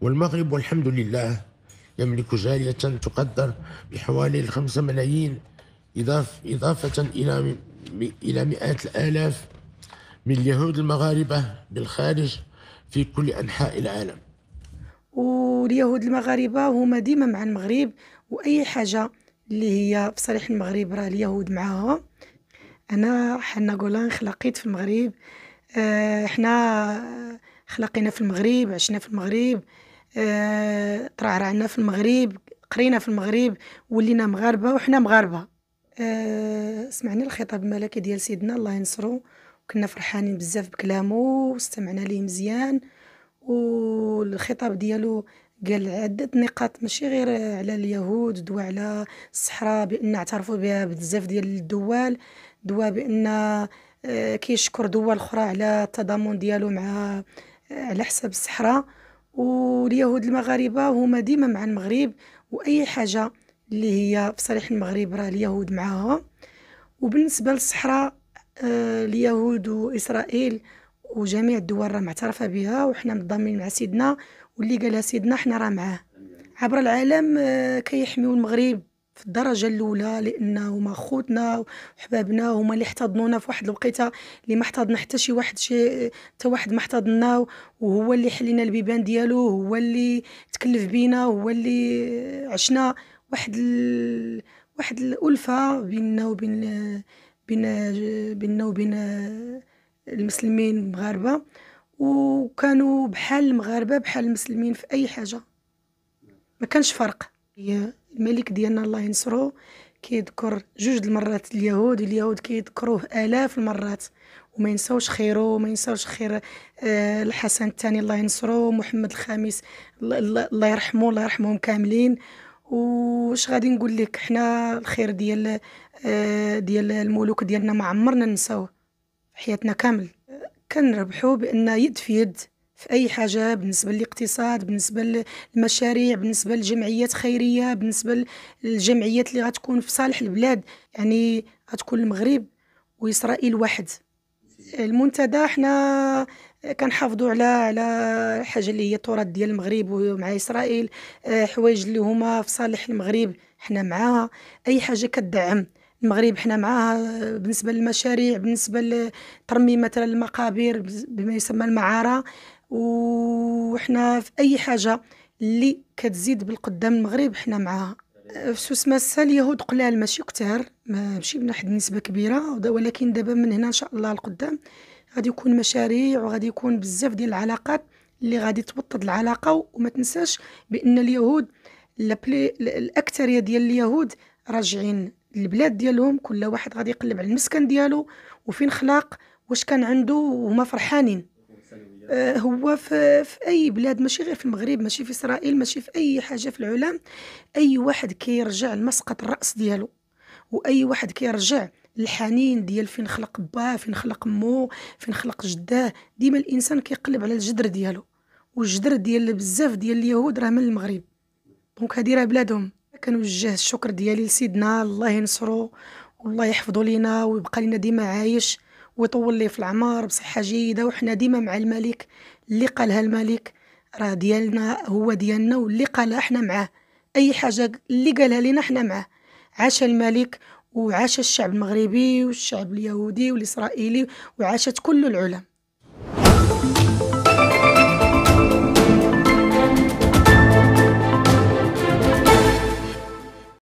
والمغرب والحمد لله يملك جارية تقدر بحوالي الخمسة ملايين إضاف إضافة إلى إلى مئات الآلاف من اليهود المغاربة بالخارج في كل أنحاء العالم واليهود المغاربة هما ديما مع المغرب وأي حاجة اللي هي في صالح المغرب راه اليهود معاها أنا حنا قولان خلقيت في المغرب احنا آه، حنا خلقينا في المغرب عشنا في المغرب آه، ترعرعنا في المغرب قرينا في المغرب ولينا مغاربه وحنا مغاربه آه، سمعنا الخطاب الملكي ديال سيدنا الله ينصرو وكنا فرحانين بزاف بكلامه واستمعنا ليه مزيان والخطاب ديالو قال عدة نقاط ماشي غير على اليهود دوا على الصحراء بأن اعترفوا بها بزاف ديال الدول دوا بأن آه، كيشكر دول أخرى على التضامن ديالو مع على حساب الصحراء واليهود المغاربه هما ديما مع المغرب واي حاجه اللي هي في صالح المغرب راه اليهود معاها وبالنسبه للصحراء آه، اليهود واسرائيل وجميع الدول راه معترفه بها وحنا متضامنين مع سيدنا واللي قالها سيدنا حنا راه معاه عبر العالم آه، كيحميو المغرب في الدرجه الاولى لانه هما خوتنا وحبابنا هما اللي احتضنونا في واحد الوقيته اللي ما احتضن حتى شي واحد شي حتى واحد ما احتضنا وهو اللي حلينا البيبان ديالو هو اللي تكلف بينا هو اللي عشنا واحد ال... واحد الالفه بيننا وبين بين بيننا وبين المسلمين المغاربه وكانوا بحال المغاربه بحال المسلمين في اي حاجه ما كانش فرق الملك ديالنا الله ينصرو كيذكر جوج المرات اليهود اليهود كيذكروه آلاف المرات وما ينساوش خيرو وما ينساوش خير آه، الحسن الثاني الله ينصرو محمد الخامس الله يرحمه الله يرحمهم كاملين واش غادي نقول لك حنا الخير ديال آه، ديال الملوك ديالنا ما عمرنا ننساوه حياتنا كامل آه، كنربحوا بان يد في يد في أي حاجة بالنسبة للاقتصاد بالنسبة للمشاريع بالنسبة لجمعيات خيرية بالنسبة للجمعيات اللي غتكون في صالح البلاد يعني غتكون المغرب وإسرائيل واحد المنتدى حنا كنحافظوا على على حاجه اللي هي التراث ديال المغرب ومع اسرائيل آه، حوايج اللي هما في صالح المغرب حنا معاها اي حاجه كدعم المغرب حنا معاها آه، بالنسبه للمشاريع بالنسبه لترميم مثلا المقابر بما يسمى المعاره وحنا في اي حاجه اللي كتزيد بالقدام المغرب حنا معاها سوس ماسه اليهود قلال ماشي كتار ماشي بواحد النسبه كبيره ولكن دابا من هنا ان شاء الله القدام غادي يكون مشاريع وغادي يكون بزاف ديال العلاقات اللي غادي توطد العلاقه وما تنساش بان اليهود الاكثريه ديال اليهود راجعين للبلاد ديالهم كل واحد غادي يقلب على المسكن ديالو وفين خلاق واش كان عنده وهما فرحانين آه، هو في, في اي بلاد ماشي غير في المغرب ماشي في اسرائيل ماشي في اي حاجه في العالم اي واحد كيرجع لمسقط الراس ديالو واي واحد كيرجع الحنين ديال فين خلق باه فين خلق مو فين خلق جداه ديما الانسان كيقلب على الجدر ديالو والجدر ديال بزاف ديال اليهود راه من المغرب دونك هادي راه بلادهم كنوجه الشكر ديالي لسيدنا الله ينصرو والله يحفظو لينا ويبقى لينا ديما عايش ويطول ليه في العمر بصحة جيدة وحنا ديما مع الملك اللي قالها الملك راه ديالنا هو ديالنا واللي قالها احنا معاه اي حاجة اللي قالها لنا احنا معاه عاش الملك وعاش الشعب المغربي والشعب اليهودي والإسرائيلي وعاشت كل العلم